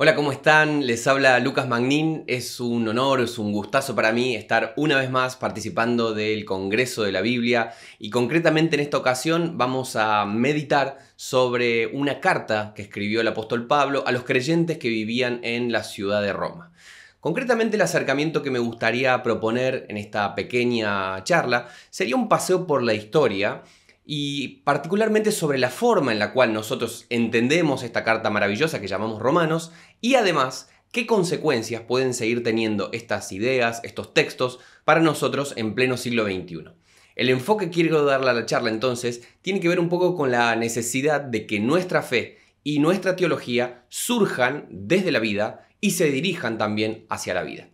Hola, ¿cómo están? Les habla Lucas Magnín. Es un honor, es un gustazo para mí estar una vez más participando del Congreso de la Biblia y concretamente en esta ocasión vamos a meditar sobre una carta que escribió el apóstol Pablo a los creyentes que vivían en la ciudad de Roma. Concretamente el acercamiento que me gustaría proponer en esta pequeña charla sería un paseo por la historia y particularmente sobre la forma en la cual nosotros entendemos esta carta maravillosa que llamamos Romanos y además qué consecuencias pueden seguir teniendo estas ideas, estos textos para nosotros en pleno siglo XXI. El enfoque que quiero darle a la charla entonces tiene que ver un poco con la necesidad de que nuestra fe y nuestra teología surjan desde la vida y se dirijan también hacia la vida.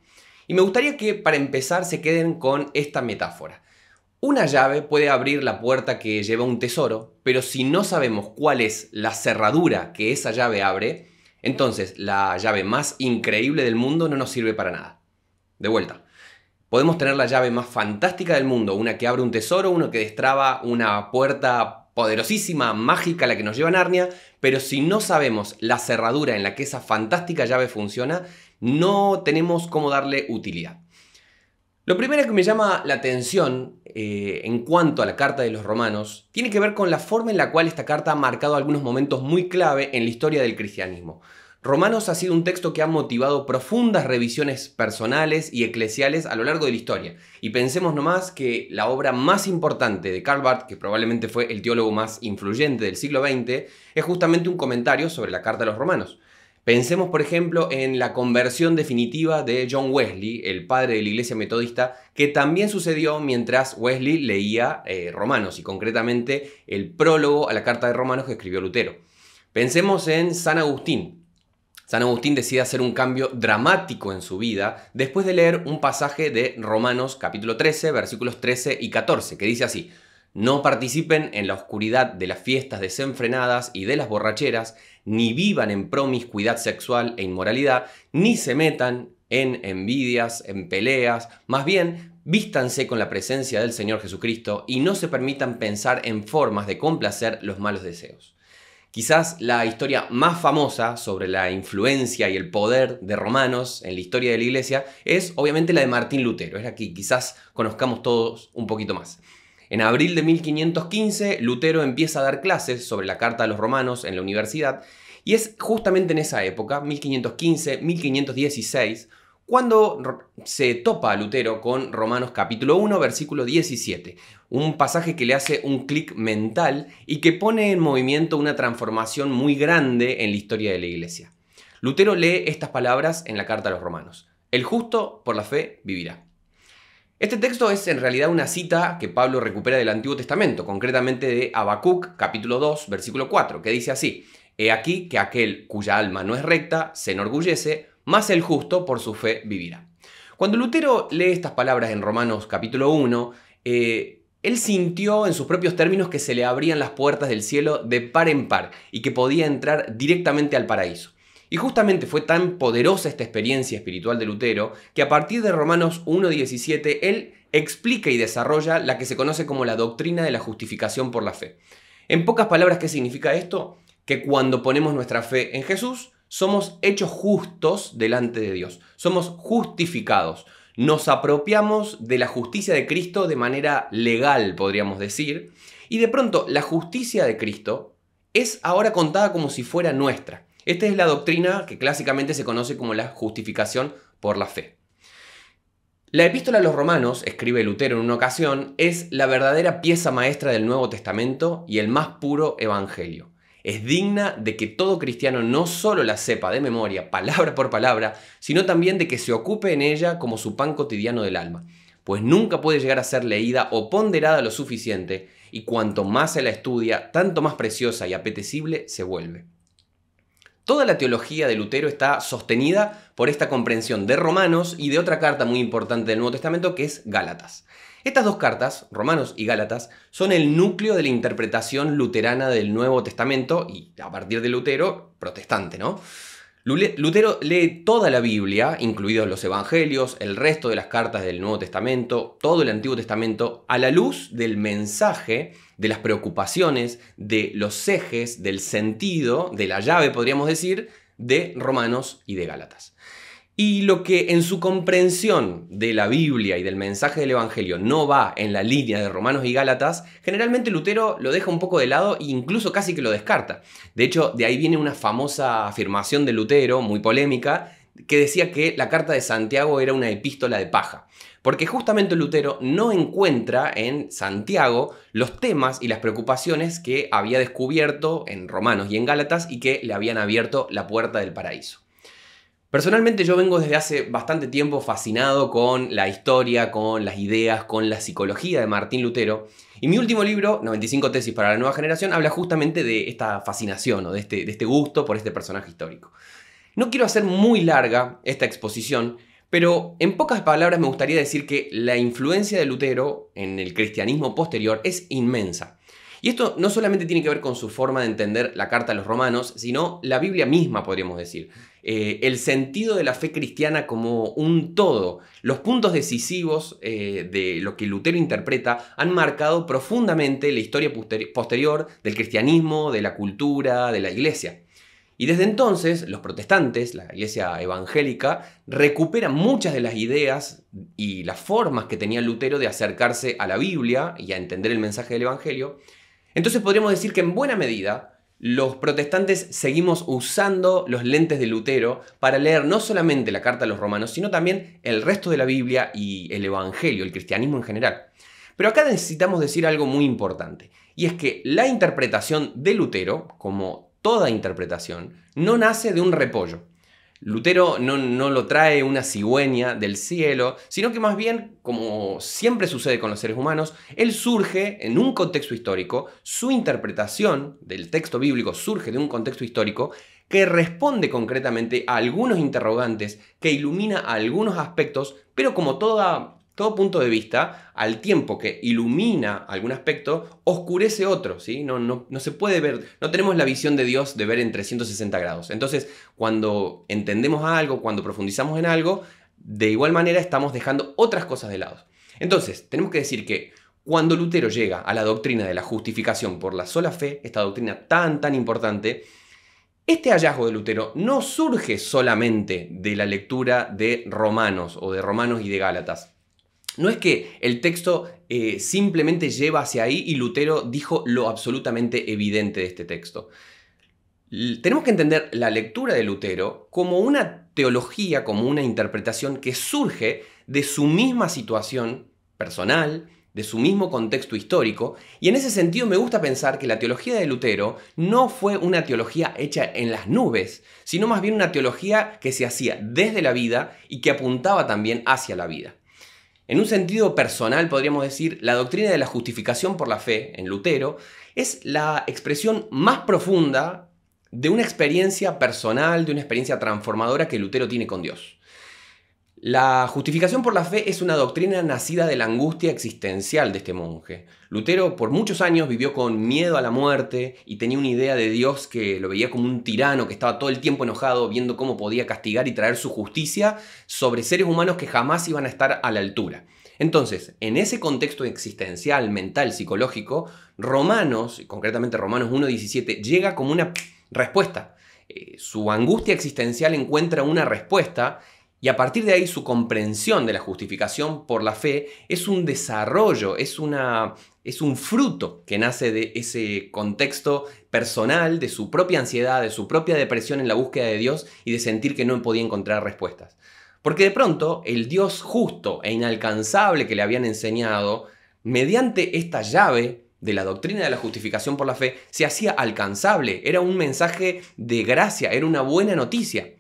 Y me gustaría que para empezar se queden con esta metáfora. Una llave puede abrir la puerta que lleva un tesoro, pero si no sabemos cuál es la cerradura que esa llave abre, entonces la llave más increíble del mundo no nos sirve para nada. De vuelta, podemos tener la llave más fantástica del mundo, una que abre un tesoro, una que destraba una puerta poderosísima, mágica, la que nos lleva a Narnia, pero si no sabemos la cerradura en la que esa fantástica llave funciona, no tenemos cómo darle utilidad. Lo primero que me llama la atención eh, en cuanto a la carta de los romanos tiene que ver con la forma en la cual esta carta ha marcado algunos momentos muy clave en la historia del cristianismo. Romanos ha sido un texto que ha motivado profundas revisiones personales y eclesiales a lo largo de la historia. Y pensemos nomás que la obra más importante de Karl Barth, que probablemente fue el teólogo más influyente del siglo XX, es justamente un comentario sobre la carta de los romanos. Pensemos, por ejemplo, en la conversión definitiva de John Wesley, el padre de la iglesia metodista, que también sucedió mientras Wesley leía eh, Romanos y concretamente el prólogo a la carta de Romanos que escribió Lutero. Pensemos en San Agustín. San Agustín decide hacer un cambio dramático en su vida después de leer un pasaje de Romanos capítulo 13, versículos 13 y 14, que dice así, no participen en la oscuridad de las fiestas desenfrenadas y de las borracheras, ni vivan en promiscuidad sexual e inmoralidad, ni se metan en envidias, en peleas, más bien vístanse con la presencia del Señor Jesucristo y no se permitan pensar en formas de complacer los malos deseos. Quizás la historia más famosa sobre la influencia y el poder de romanos en la historia de la iglesia es obviamente la de Martín Lutero, es la que quizás conozcamos todos un poquito más. En abril de 1515, Lutero empieza a dar clases sobre la Carta a los Romanos en la universidad, y es justamente en esa época, 1515-1516, cuando se topa a Lutero con Romanos capítulo 1, versículo 17, un pasaje que le hace un clic mental y que pone en movimiento una transformación muy grande en la historia de la Iglesia. Lutero lee estas palabras en la carta a los Romanos. El justo por la fe vivirá. Este texto es en realidad una cita que Pablo recupera del Antiguo Testamento, concretamente de Habacuc capítulo 2 versículo 4, que dice así, He aquí que aquel cuya alma no es recta se enorgullece, más el justo por su fe vivirá. Cuando Lutero lee estas palabras en Romanos capítulo 1, eh, él sintió en sus propios términos que se le abrían las puertas del cielo de par en par y que podía entrar directamente al paraíso. Y justamente fue tan poderosa esta experiencia espiritual de Lutero que a partir de Romanos 1.17 él explica y desarrolla la que se conoce como la doctrina de la justificación por la fe. En pocas palabras, ¿qué significa esto? Que cuando ponemos nuestra fe en Jesús, somos hechos justos delante de Dios, somos justificados, nos apropiamos de la justicia de Cristo de manera legal, podríamos decir, y de pronto la justicia de Cristo es ahora contada como si fuera nuestra. Esta es la doctrina que clásicamente se conoce como la justificación por la fe. La epístola a los romanos, escribe Lutero en una ocasión, es la verdadera pieza maestra del Nuevo Testamento y el más puro Evangelio. Es digna de que todo cristiano no solo la sepa de memoria, palabra por palabra, sino también de que se ocupe en ella como su pan cotidiano del alma, pues nunca puede llegar a ser leída o ponderada lo suficiente, y cuanto más se la estudia, tanto más preciosa y apetecible se vuelve. Toda la teología de Lutero está sostenida por esta comprensión de Romanos y de otra carta muy importante del Nuevo Testamento que es Gálatas. Estas dos cartas, Romanos y Gálatas, son el núcleo de la interpretación luterana del Nuevo Testamento y a partir de Lutero, protestante, ¿no? Lutero lee toda la Biblia, incluidos los Evangelios, el resto de las cartas del Nuevo Testamento, todo el Antiguo Testamento, a la luz del mensaje de las preocupaciones, de los ejes, del sentido, de la llave, podríamos decir, de Romanos y de Gálatas. Y lo que en su comprensión de la Biblia y del mensaje del Evangelio no va en la línea de Romanos y Gálatas, generalmente Lutero lo deja un poco de lado e incluso casi que lo descarta. De hecho, de ahí viene una famosa afirmación de Lutero, muy polémica, que decía que la carta de Santiago era una epístola de paja. Porque justamente Lutero no encuentra en Santiago los temas y las preocupaciones que había descubierto en Romanos y en Gálatas y que le habían abierto la puerta del paraíso. Personalmente yo vengo desde hace bastante tiempo fascinado con la historia, con las ideas, con la psicología de Martín Lutero. Y mi último libro, 95 tesis para la nueva generación, habla justamente de esta fascinación o de este, de este gusto por este personaje histórico. No quiero hacer muy larga esta exposición, pero en pocas palabras me gustaría decir que la influencia de Lutero en el cristianismo posterior es inmensa. Y esto no solamente tiene que ver con su forma de entender la carta a los romanos, sino la Biblia misma, podríamos decir. Eh, el sentido de la fe cristiana como un todo. Los puntos decisivos eh, de lo que Lutero interpreta han marcado profundamente la historia posterior del cristianismo, de la cultura, de la iglesia. Y desde entonces, los protestantes, la iglesia evangélica, recuperan muchas de las ideas y las formas que tenía Lutero de acercarse a la Biblia y a entender el mensaje del Evangelio. Entonces podríamos decir que en buena medida, los protestantes seguimos usando los lentes de Lutero para leer no solamente la carta a los romanos, sino también el resto de la Biblia y el Evangelio, el cristianismo en general. Pero acá necesitamos decir algo muy importante, y es que la interpretación de Lutero, como toda interpretación, no nace de un repollo. Lutero no, no, lo trae una cigüeña del cielo, sino que más bien, como siempre sucede con los seres humanos, él surge en un contexto histórico, su interpretación del texto bíblico surge de un contexto histórico que responde concretamente a algunos interrogantes, que ilumina algunos aspectos, pero como toda todo punto de vista, al tiempo que ilumina algún aspecto, oscurece otro, ¿sí? No, no, no, se puede ver, no tenemos la visión de Dios de ver en 360 grados. Entonces, cuando entendemos algo, cuando profundizamos en algo, de igual manera estamos dejando otras cosas de lado. Entonces, tenemos que decir que cuando Lutero llega a la doctrina de la justificación por la sola fe, esta doctrina tan, tan importante, este hallazgo de Lutero no surge solamente de la lectura de Romanos o de Romanos y de Gálatas. No es que el texto eh, simplemente lleva hacia ahí y Lutero dijo lo absolutamente evidente de este texto. tenemos que entender la lectura de Lutero como una teología, como una interpretación que surge de su misma situación personal, de su mismo contexto histórico, y en ese sentido me gusta pensar que la teología de Lutero no fue una teología hecha en las nubes, sino más bien una teología que se hacía desde la vida y que apuntaba también hacia la vida. En un sentido personal, podríamos decir, la doctrina de la justificación por la fe en Lutero es la expresión más profunda de una experiencia personal, de una experiencia transformadora que Lutero tiene con Dios. La justificación por la fe es una doctrina nacida de la angustia existencial de este monje. Lutero por muchos años vivió con miedo a la muerte y tenía una idea de Dios que lo veía como un tirano que estaba todo el tiempo enojado viendo cómo podía castigar y traer su justicia sobre seres humanos que jamás iban a estar a la altura. Entonces, en ese contexto existencial, mental, psicológico, Romanos, concretamente Romanos 1.17, llega como una respuesta. Eh, su angustia existencial encuentra una respuesta y a partir de ahí su comprensión de la justificación por la fe es un desarrollo, es, una, es un fruto que nace de ese contexto personal, de su propia ansiedad, de su propia depresión en la búsqueda de Dios y de sentir que no podía encontrar respuestas. Porque de pronto el Dios justo e inalcanzable que le habían enseñado, mediante esta llave de la doctrina de la justificación por la fe, se hacía alcanzable, era un mensaje de gracia, era una buena noticia.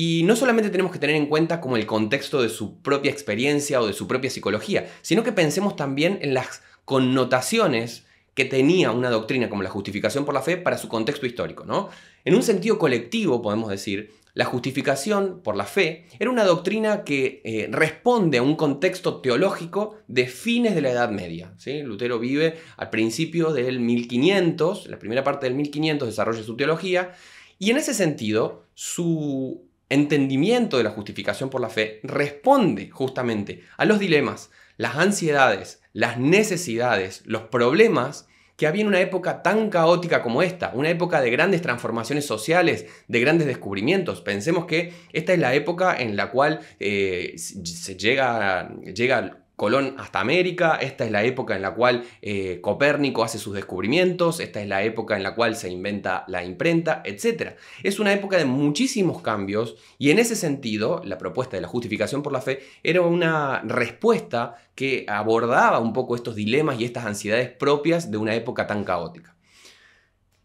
Y no solamente tenemos que tener en cuenta como el contexto de su propia experiencia o de su propia psicología, sino que pensemos también en las connotaciones que tenía una doctrina como la justificación por la fe para su contexto histórico. ¿no? En un sentido colectivo, podemos decir, la justificación por la fe era una doctrina que eh, responde a un contexto teológico de fines de la Edad Media. Lutero vive al principio del 1500, la primera parte del 1500 desarrolla su teología, y en ese sentido su entendimiento de la justificación por la fe responde justamente a los dilemas, las ansiedades, las necesidades, los problemas que había en una época tan caótica como esta, una época de grandes transformaciones sociales, de grandes descubrimientos. Pensemos que esta es la época en la cual eh, se llega, llega Colón hasta América, esta es la época en la cual eh, Copérnico hace sus descubrimientos, esta es la época en la cual se inventa la imprenta, etc. Es una época de muchísimos cambios y en ese sentido la propuesta de la justificación por la fe era una respuesta que abordaba un poco estos dilemas y estas ansiedades propias de una época tan caótica.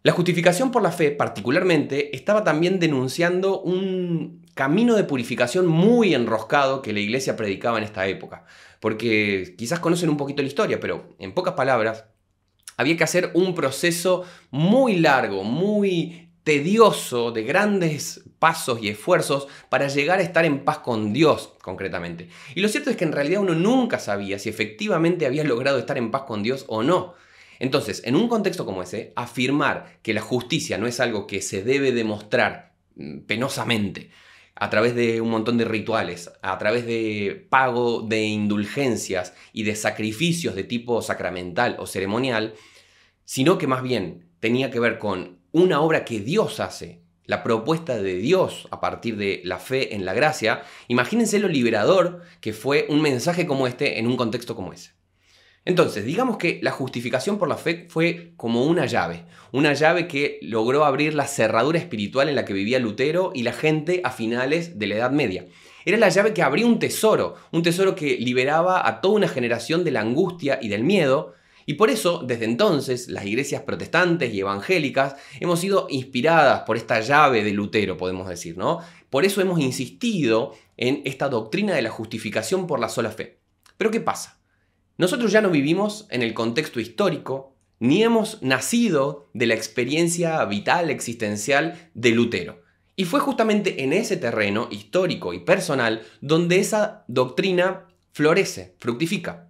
La justificación por la fe, particularmente, estaba también denunciando un camino de purificación muy enroscado que la iglesia predicaba en esta época porque quizás conocen un poquito la historia, pero en pocas palabras, había que hacer un proceso muy largo, muy tedioso, de grandes pasos y esfuerzos para llegar a estar en paz con Dios, concretamente. Y lo cierto es que en realidad uno nunca sabía si efectivamente había logrado estar en paz con Dios o no. Entonces, en un contexto como ese, afirmar que la justicia no es algo que se debe demostrar mm, penosamente, a través de un montón de rituales, a través de pago de indulgencias y de sacrificios de tipo sacramental o ceremonial, sino que más bien tenía que ver con una obra que Dios hace, la propuesta de Dios a partir de la fe en la gracia. Imagínense lo liberador que fue un mensaje como este en un contexto como ese. Entonces, digamos que la justificación por la fe fue como una llave, una llave que logró abrir la cerradura espiritual en la que vivía Lutero y la gente a finales de la Edad Media. Era la llave que abrió un tesoro, un tesoro que liberaba a toda una generación de la angustia y del miedo, y por eso, desde entonces, las iglesias protestantes y evangélicas hemos sido inspiradas por esta llave de Lutero, podemos decir, ¿no? Por eso hemos insistido en esta doctrina de la justificación por la sola fe. Pero ¿qué pasa? Nosotros ya no vivimos en el contexto histórico, ni hemos nacido de la experiencia vital, existencial de Lutero. Y fue justamente en ese terreno histórico y personal donde esa doctrina florece, fructifica.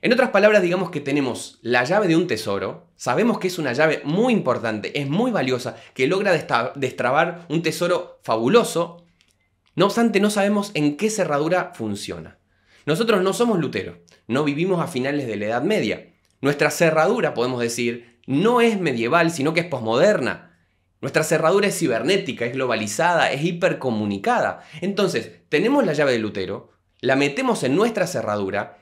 En otras palabras, digamos que tenemos la llave de un tesoro, sabemos que es una llave muy importante, es muy valiosa, que logra destrabar un tesoro fabuloso, no obstante no sabemos en qué cerradura funciona. Nosotros no somos Lutero, no vivimos a finales de la Edad Media. Nuestra cerradura, podemos decir, no es medieval, sino que es posmoderna. Nuestra cerradura es cibernética, es globalizada, es hipercomunicada. Entonces, tenemos la llave de Lutero, la metemos en nuestra cerradura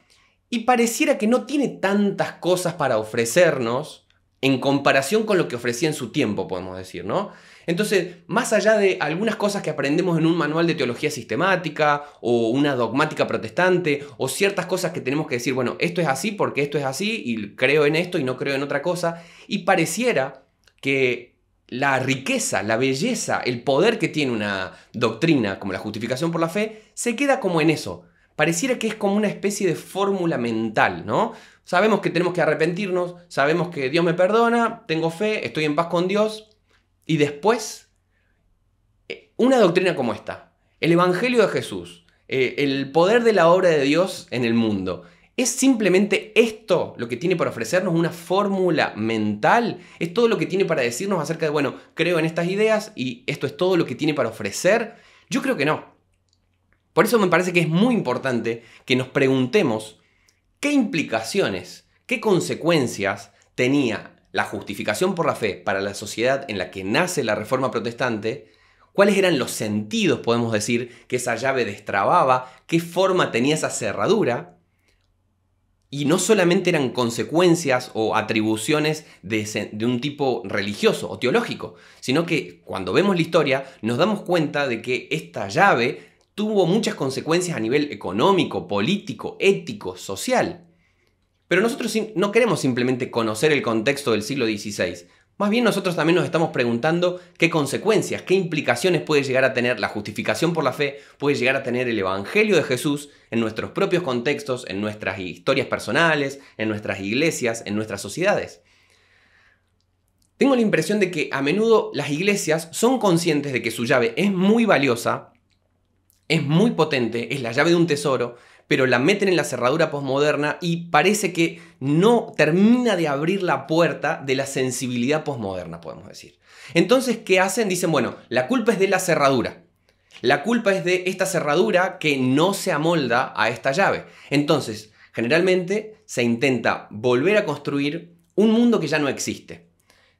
y pareciera que no tiene tantas cosas para ofrecernos en comparación con lo que ofrecía en su tiempo, podemos decir, ¿no? Entonces, más allá de algunas cosas que aprendemos en un manual de teología sistemática o una dogmática protestante o ciertas cosas que tenemos que decir, bueno, esto es así porque esto es así y creo en esto y no creo en otra cosa, y pareciera que la riqueza, la belleza, el poder que tiene una doctrina como la justificación por la fe, se queda como en eso. Pareciera que es como una especie de fórmula mental, ¿no? Sabemos que tenemos que arrepentirnos, sabemos que Dios me perdona, tengo fe, estoy en paz con Dios, y después, eh, una doctrina como esta, el Evangelio de Jesús, eh, el poder de la obra de Dios en el mundo, ¿Es simplemente esto lo que tiene para ofrecernos una fórmula mental? ¿Es todo lo que tiene para decirnos acerca de, bueno, creo en estas ideas y esto es todo lo que tiene para ofrecer? Yo creo que no. Por eso me parece que es muy importante que nos preguntemos qué implicaciones, qué consecuencias tenía la justificación por la fe para la sociedad en la que nace la Reforma Protestante, cuáles eran los sentidos, podemos decir, que esa llave destrababa, qué forma tenía esa cerradura, y no solamente eran consecuencias o atribuciones de, un tipo religioso o teológico, sino que cuando vemos la historia nos damos cuenta de que esta llave tuvo muchas consecuencias a nivel económico, político, ético, social. Pero nosotros no queremos simplemente conocer el contexto del siglo XVI. Más bien nosotros también nos estamos preguntando qué consecuencias, qué implicaciones puede llegar a tener la justificación por la fe, puede llegar a tener el Evangelio de Jesús en nuestros propios contextos, en nuestras historias personales, en nuestras iglesias, en nuestras sociedades. Tengo la impresión de que a menudo las iglesias son conscientes de que su llave es muy valiosa, es muy potente, es la llave de un tesoro, pero la meten en la cerradura posmoderna y parece que no termina de abrir la puerta de la sensibilidad posmoderna, podemos decir. Entonces, ¿qué hacen? Dicen, bueno, la culpa es de la cerradura. La culpa es de esta cerradura que no se amolda a esta llave. Entonces, generalmente se intenta volver a construir un mundo que ya no existe.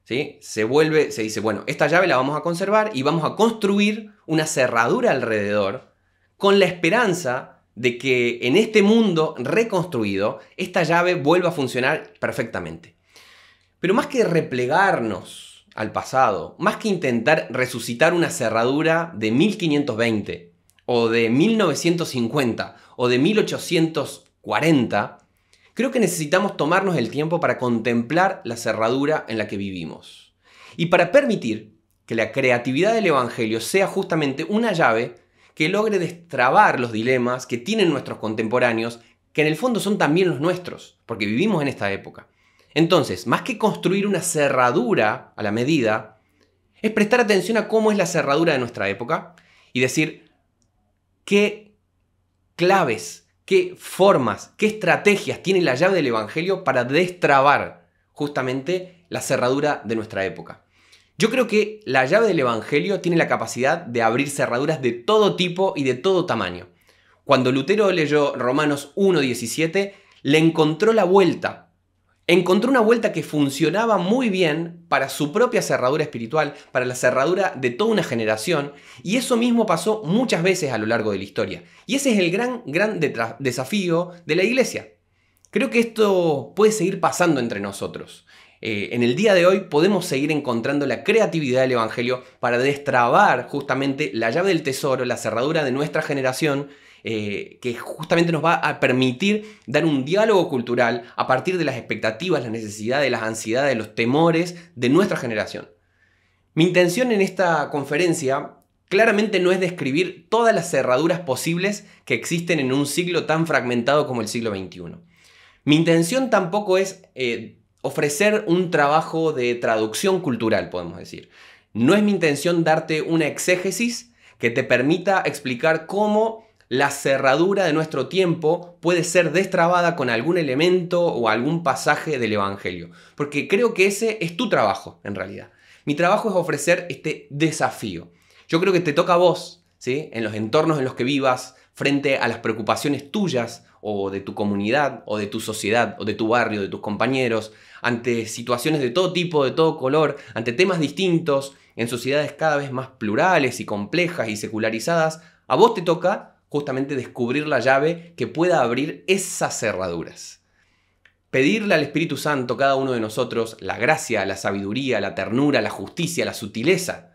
¿Sí? Se vuelve, se dice, bueno, esta llave la vamos a conservar y vamos a construir una cerradura alrededor con la esperanza de que en este mundo reconstruido esta llave vuelva a funcionar perfectamente. Pero más que replegarnos al pasado, más que intentar resucitar una cerradura de 1520 o de 1950 o de 1840, creo que necesitamos tomarnos el tiempo para contemplar la cerradura en la que vivimos y para permitir que la creatividad del Evangelio sea justamente una llave que logre destrabar los dilemas que tienen nuestros contemporáneos, que en el fondo son también los nuestros, porque vivimos en esta época. Entonces, más que construir una cerradura a la medida, es prestar atención a cómo es la cerradura de nuestra época y decir qué claves, qué formas, qué estrategias tiene la llave del Evangelio para destrabar justamente la cerradura de nuestra época. Yo creo que la llave del Evangelio tiene la capacidad de abrir cerraduras de todo tipo y de todo tamaño. Cuando Lutero leyó Romanos 1.17, le encontró la vuelta. Encontró una vuelta que funcionaba muy bien para su propia cerradura espiritual, para la cerradura de toda una generación, y eso mismo pasó muchas veces a lo largo de la historia. Y ese es el gran, gran desafío de la iglesia. Creo que esto puede seguir pasando entre nosotros. Eh, en el día de hoy podemos seguir encontrando la creatividad del Evangelio para destrabar justamente la llave del tesoro, la cerradura de nuestra generación eh, que justamente nos va a permitir dar un diálogo cultural a partir de las expectativas, las necesidades, las ansiedades, los temores de nuestra generación. Mi intención en esta conferencia claramente no es describir todas las cerraduras posibles que existen en un siglo tan fragmentado como el siglo XXI. Mi intención tampoco es eh, ofrecer un trabajo de traducción cultural, podemos decir. No es mi intención darte una exégesis que te permita explicar cómo la cerradura de nuestro tiempo puede ser destrabada con algún elemento o algún pasaje del Evangelio. Porque creo que ese es tu trabajo, en realidad. Mi trabajo es ofrecer este desafío. Yo creo que te toca a vos, ¿sí? en los entornos en los que vivas, frente a las preocupaciones tuyas o de tu comunidad o de tu sociedad o de tu barrio, de tus compañeros, ante situaciones de todo tipo, de todo color, ante temas distintos, en sociedades cada vez más plurales y complejas y secularizadas, a vos te toca justamente descubrir la llave que pueda abrir esas cerraduras. Pedirle al Espíritu Santo, cada uno de nosotros, la gracia, la sabiduría, la ternura, la justicia, la sutileza,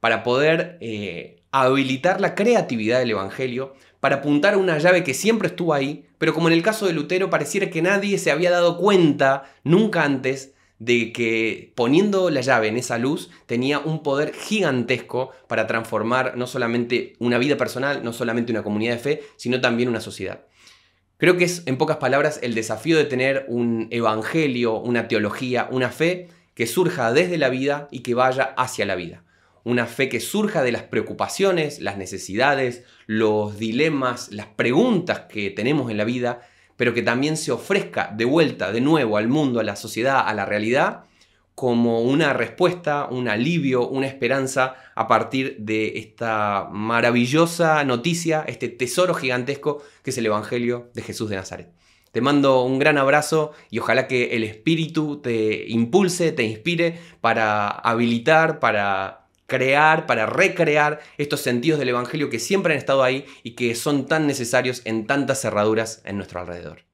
para poder eh, habilitar la creatividad del Evangelio para apuntar a una llave que siempre estuvo ahí, pero como en el caso de Lutero pareciera que nadie se había dado cuenta nunca antes de que poniendo la llave en esa luz tenía un poder gigantesco para transformar no solamente una vida personal, no solamente una comunidad de fe, sino también una sociedad. Creo que es, en pocas palabras, el desafío de tener un evangelio, una teología, una fe que surja desde la vida y que vaya hacia la vida una fe que surja de las preocupaciones, las necesidades, los dilemas, las preguntas que tenemos en la vida, pero que también se ofrezca de vuelta, de nuevo, al mundo, a la sociedad, a la realidad, como una respuesta, un alivio, una esperanza a partir de esta maravillosa noticia, este tesoro gigantesco que es el Evangelio de Jesús de Nazaret. Te mando un gran abrazo y ojalá que el Espíritu te impulse, te inspire para habilitar, para crear, para recrear estos sentidos del Evangelio que siempre han estado ahí y que son tan necesarios en tantas cerraduras en nuestro alrededor.